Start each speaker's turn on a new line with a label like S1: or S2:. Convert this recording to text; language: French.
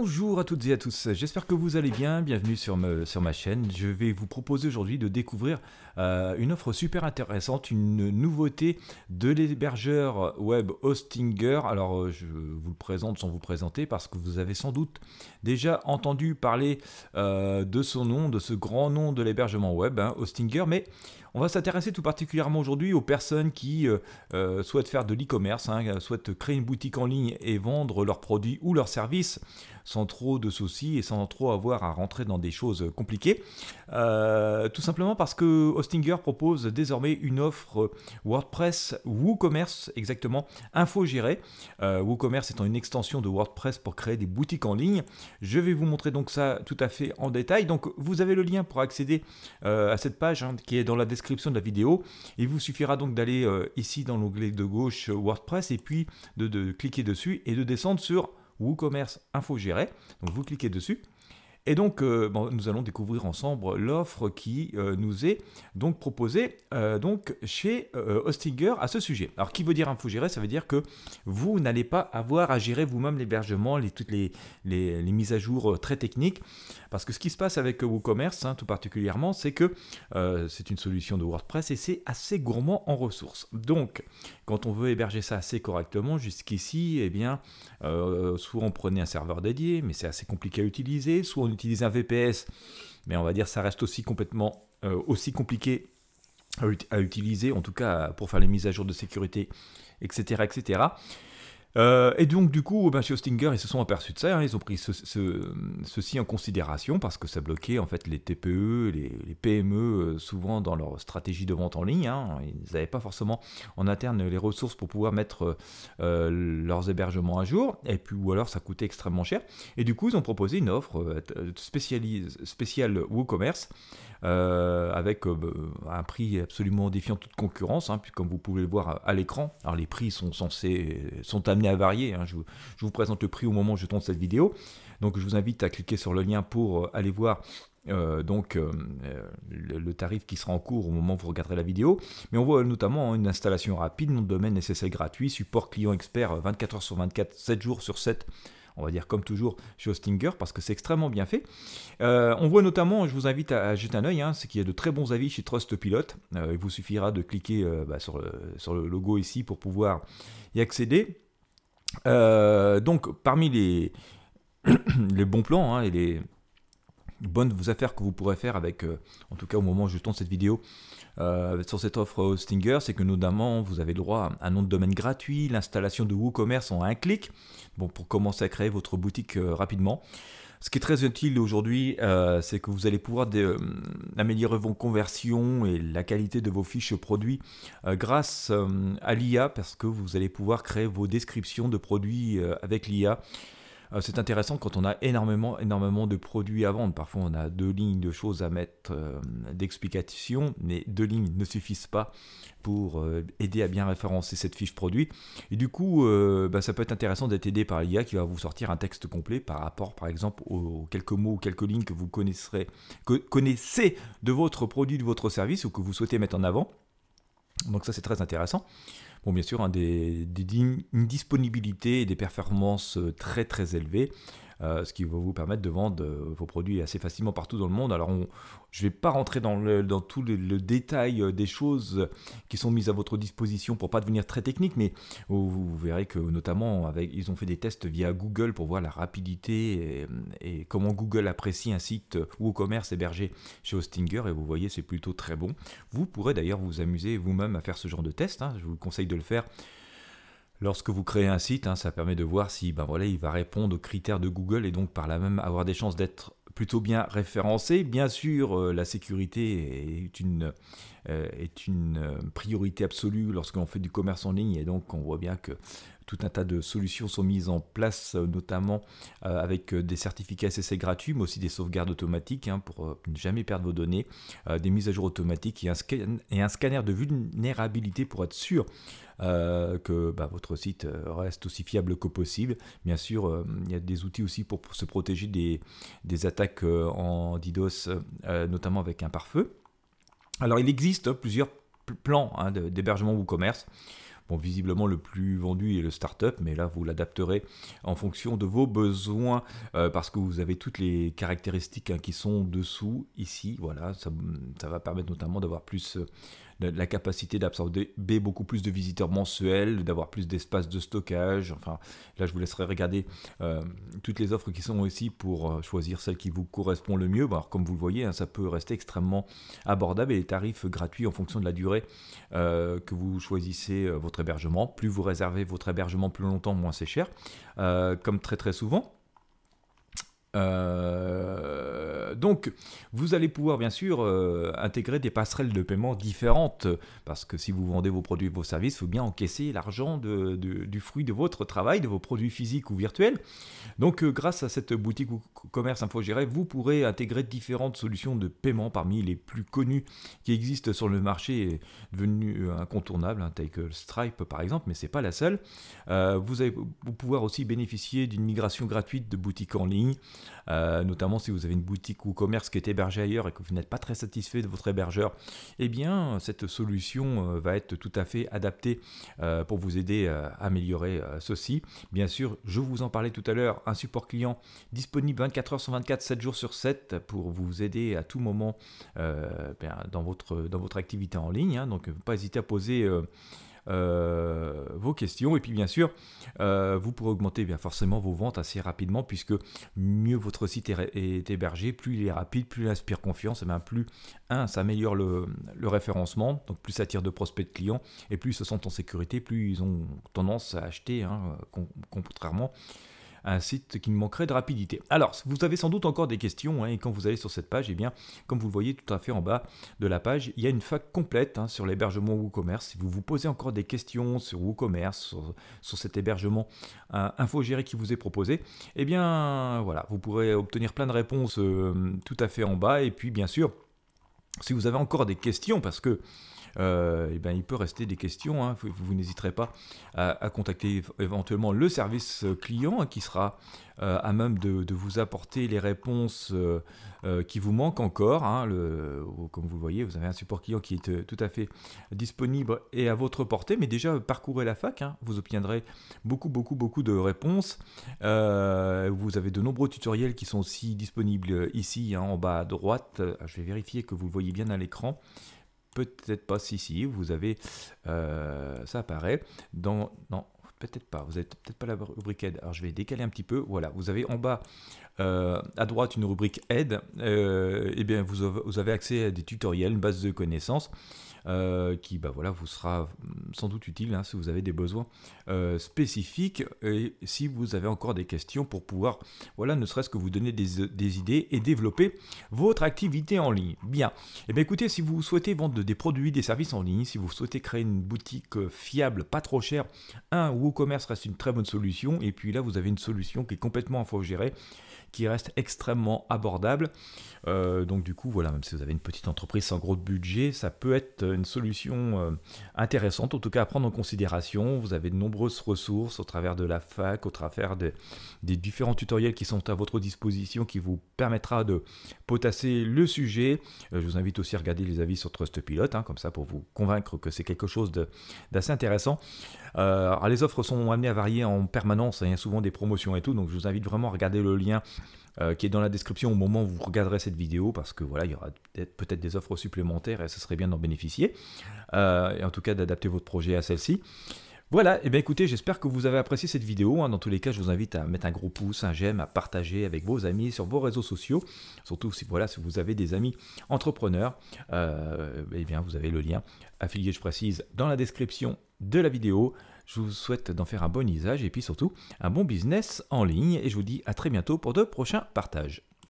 S1: Bonjour à toutes et à tous, j'espère que vous allez bien, bienvenue sur, ma chaîne. Je vais vous proposer aujourd'hui de découvrir euh, une offre super intéressante, une nouveauté de l'hébergeur web Hostinger. Alors euh, je vous le présente sans vous présenter parce que vous avez sans doute déjà entendu parler euh, de son nom, de ce grand nom de l'hébergement web, hein, Hostinger, mais on va s'intéresser tout particulièrement aujourd'hui aux personnes qui euh, euh, souhaitent faire de l'e-commerce, hein, euh, souhaitent créer une boutique en ligne et vendre leurs produits ou leurs services sans trop de soucis et sans trop avoir à rentrer dans des choses compliquées. tout simplement parce que Hostinger propose désormais une offre WordPress WooCommerce, exactement, infogérée. Euh, WooCommerce étant une extension de WordPress pour créer des boutiques en ligne. Je vais vous montrer donc ça tout à fait en détail. Donc vous avez le lien pour accéder à cette page hein, qui est dans la description de la vidéo. Il vous suffira donc d'aller euh, ici dans l'onglet de gauche euh, WordPress et puis de, cliquer dessus et de descendre sur WooCommerce Info Donc vous cliquez dessus. Et donc, euh, nous allons découvrir ensemble l'offre qui euh, nous est donc proposée euh, donc chez Hostinger à ce sujet. Alors, qui veut dire infogérer Ça veut dire que vous n'allez pas avoir à gérer vous-même l'hébergement, les, toutes les, mises à jour très techniques. Parce que ce qui se passe avec WooCommerce, hein, tout particulièrement, c'est que c'est une solution de WordPress et c'est assez gourmand en ressources. Donc, quand on veut héberger ça assez correctement, jusqu'ici, eh bien, soit on prenait un serveur dédié, mais c'est assez compliqué à utiliser, soit on utilise un VPS, mais on va dire ça reste aussi complètement euh, aussi compliqué à, à, utiliser, en tout cas pour faire les mises à jour de sécurité, etc. etc. Euh, et donc, du coup, ben, chez Ostinger, ils se sont aperçus de ça, hein. ils ont pris ce, ceci en considération parce que ça bloquait en fait les TPE, les, PME, euh, souvent dans leur stratégie de vente en ligne. Hein. ils n'avaient pas forcément en interne les ressources pour pouvoir mettre euh, leurs hébergements à jour, et puis ou alors ça coûtait extrêmement cher. Et du coup, ils ont proposé une offre spéciale WooCommerce avec bah, un prix absolument défiant toute concurrence, hein. puis comme vous pouvez le voir à, l'écran. Alors, les prix sont censés sont à à varier. Hein. Je, vous, présente le prix au moment où je tourne cette vidéo. Donc je vous invite à cliquer sur le lien pour euh, aller voir euh, donc euh, le, tarif qui sera en cours au moment où vous regarderez la vidéo. Mais on voit notamment hein, une installation rapide, nom de domaine SSL gratuit, support client expert 24 heures sur 24, 7 jours sur 7 on va dire comme toujours chez Hostinger parce que c'est extrêmement bien fait. on voit notamment, je vous invite à, jeter un oeil hein, c'est qu'il y a de très bons avis chez trust Pilot. il vous suffira de cliquer bah, sur, sur, le, logo ici pour pouvoir y accéder. Euh, donc, parmi les, bons plans hein, et les bonnes affaires que vous pourrez faire avec, euh, en tout cas au moment où je tourne cette vidéo, euh, sur cette offre Stinger, c'est que notamment vous avez droit à un nom de domaine gratuit, l'installation de WooCommerce en un clic, bon, pour commencer à créer votre boutique rapidement. Ce qui est très utile aujourd'hui, euh, c'est que vous allez pouvoir euh, améliorer vos conversions et la qualité de vos fiches produits euh, grâce à l'IA parce que vous allez pouvoir créer vos descriptions de produits avec l'IA euh, c'est intéressant quand on a énormément, énormément de produits à vendre. Parfois, on a deux lignes de choses à mettre d'explications, euh, d'explication, mais deux lignes ne suffisent pas pour euh, aider à bien référencer cette fiche produit. Et du coup, bah, ça peut être intéressant d'être aidé par l'IA qui va vous sortir un texte complet par rapport, par exemple, aux quelques mots ou quelques lignes que vous connaissez de votre produit, de votre service ou que vous souhaitez mettre en avant. Donc ça, c'est très intéressant. Bon, bien sûr, hein, des, une disponibilité et des performances euh, très très élevées. Euh, ce qui va vous permettre de vendre euh, vos produits assez facilement partout dans le monde. Alors, je ne vais pas rentrer dans, dans tout le, détail euh, des choses qui sont mises à votre disposition pour ne pas devenir très technique, mais vous, verrez que notamment, ils ont fait des tests via Google pour voir la rapidité et, comment Google apprécie un site ou au commerce hébergé chez Hostinger, et vous voyez, c'est plutôt très bon. Vous pourrez d'ailleurs vous amuser vous-même à faire ce genre de test, hein. je vous conseille de le faire Lorsque vous créez un site, hein, ça permet de voir si ben voilà, il va répondre aux critères de Google et donc par là même avoir des chances d'être plutôt bien référencé. Bien sûr, euh, la sécurité est une, euh, est une euh, priorité absolue lorsqu'on fait du commerce en ligne et donc on voit bien que tout un tas de solutions sont mises en place, euh, notamment euh, avec euh, des certificats SSL gratuits, mais aussi des sauvegardes automatiques hein, pour ne jamais perdre vos données, des mises à jour automatiques et un, scanner de vulnérabilité pour être sûr que bah, votre site reste aussi fiable que possible. Bien sûr, il y a des outils aussi pour, se protéger des, attaques en DDoS, notamment avec un pare-feu. Alors, il existe hein, plusieurs plans hein, d'hébergement ou commerce. Bon, visiblement, le plus vendu est le startup, mais là, vous l'adapterez en fonction de vos besoins euh, parce que vous avez toutes les caractéristiques hein, qui sont dessous ici. Voilà, ça va permettre notamment d'avoir plus euh, la, capacité d'absorber beaucoup plus de visiteurs mensuels, d'avoir plus d'espace de stockage. Enfin, là, je vous laisserai regarder euh, toutes les offres qui sont ici pour euh, choisir celle qui vous correspond le mieux. Alors, comme vous le voyez, hein, ça peut rester extrêmement abordable et les tarifs gratuits en fonction de la durée euh, que vous choisissez votre hébergement. Plus vous réservez votre hébergement plus longtemps, moins c'est cher. comme très très souvent donc, vous allez pouvoir bien sûr euh, intégrer des passerelles de paiement différentes, parce que si vous vendez vos produits, vos services, il faut bien encaisser l'argent du fruit de votre travail, de vos produits physiques ou virtuels. Donc, euh, grâce à cette boutique ou commerce infogéré, vous pourrez intégrer différentes solutions de paiement parmi les plus connues qui existent sur le marché et devenues incontournables, hein, telles que Stripe par exemple, mais c'est pas la seule. Euh, vous allez pouvoir aussi bénéficier d'une migration gratuite de boutiques en ligne, notamment si vous avez une boutique ou commerce qui est hébergé ailleurs et que vous n'êtes pas très satisfait de votre hébergeur, eh bien cette solution euh, va être tout à fait adaptée euh, pour vous aider euh, à améliorer ceci. Bien sûr, je vous en parlais tout à l'heure, un support client disponible 24 heures sur 24, 7 jours sur 7 pour vous aider à tout moment ben, dans, votre, dans votre activité en ligne. Hein. Donc, pas hésiter à poser euh, vos questions. Et puis bien sûr, euh, vous pourrez augmenter bien forcément vos ventes assez rapidement puisque mieux votre site est, hébergé, plus il est rapide, plus il inspire confiance, et bien plus un, ça améliore le, référencement, donc plus ça attire de prospects de clients, et plus ils se sentent en sécurité, plus ils ont tendance à acheter, hein, contrairement un site qui manquerait de rapidité. Alors, vous avez sans doute encore des questions, hein, et quand vous allez sur cette page, et eh bien, comme vous le voyez tout à fait en bas de la page, il y a une fac complète hein, sur l'hébergement WooCommerce. Si vous vous posez encore des questions sur WooCommerce, sur, cet hébergement euh, infogéré qui vous est proposé, eh bien, voilà, vous pourrez obtenir plein de réponses euh, tout à fait en bas, et puis bien sûr, si vous avez encore des questions, parce que et euh, eh ben, il peut rester des questions. Hein. Vous, n'hésiterez pas à, contacter éventuellement le service euh, client hein, qui sera euh, à même de, vous apporter les réponses qui vous manquent encore. Hein. comme vous le voyez, vous avez un support client qui est tout à fait disponible et à votre portée. Mais déjà, parcourez la fac. Vous obtiendrez beaucoup, beaucoup, beaucoup de réponses. vous avez de nombreux tutoriels qui sont aussi disponibles ici en bas à droite. Je vais vérifier que vous le voyez bien à l'écran peut-être pas si si vous avez euh, ça apparaît dans non peut-être pas vous êtes peut-être pas la rubrique aide alors je vais décaler un petit peu voilà vous avez en bas euh, à droite une rubrique aide et euh, eh bien vous, vous avez accès à des tutoriels une base de connaissances euh, qui bah voilà, vous sera sans doute utile hein, si vous avez des besoins euh, spécifiques et si vous avez encore des questions pour pouvoir, voilà, ne serait-ce que vous donner des, idées et développer votre activité en ligne. Bien. Et eh bien écoutez, si vous souhaitez vendre des produits, des services en ligne, si vous souhaitez créer une boutique euh, fiable, pas trop chère, un WooCommerce reste une très bonne solution. Et puis là, vous avez une solution qui est complètement infogérée, qui reste extrêmement abordable. donc du coup, voilà, même si vous avez une petite entreprise sans gros budget, ça peut être solution euh, intéressante, en tout cas à prendre en considération. Vous avez de nombreuses ressources au travers de la fac, au travers des différents tutoriels qui sont à votre disposition, qui vous permettra de potasser le sujet. Euh, je vous invite aussi à regarder les avis sur Trustpilot, hein, comme ça pour vous convaincre que c'est quelque chose d'assez intéressant. Euh, alors les offres sont amenées à varier en permanence, hein. il y a souvent des promotions et tout, donc je vous invite vraiment à regarder le lien qui est dans la description au moment où vous regarderez cette vidéo, parce que voilà, il y aura peut-être des offres supplémentaires et ce serait bien d'en bénéficier. Euh, et en tout cas d'adapter votre projet à celle-ci. Voilà, et eh bien écoutez, j'espère que vous avez apprécié cette vidéo. Hein. Dans tous les cas, je vous invite à mettre un gros pouce, un j'aime, à partager avec vos amis sur vos réseaux sociaux. Surtout si, voilà, si vous avez des amis entrepreneurs, et euh, eh bien vous avez le lien affilié, je précise, dans la description de la vidéo. Je vous souhaite d'en faire un bon usage et puis surtout un bon business en ligne. Et je vous dis à très bientôt pour de prochains partages.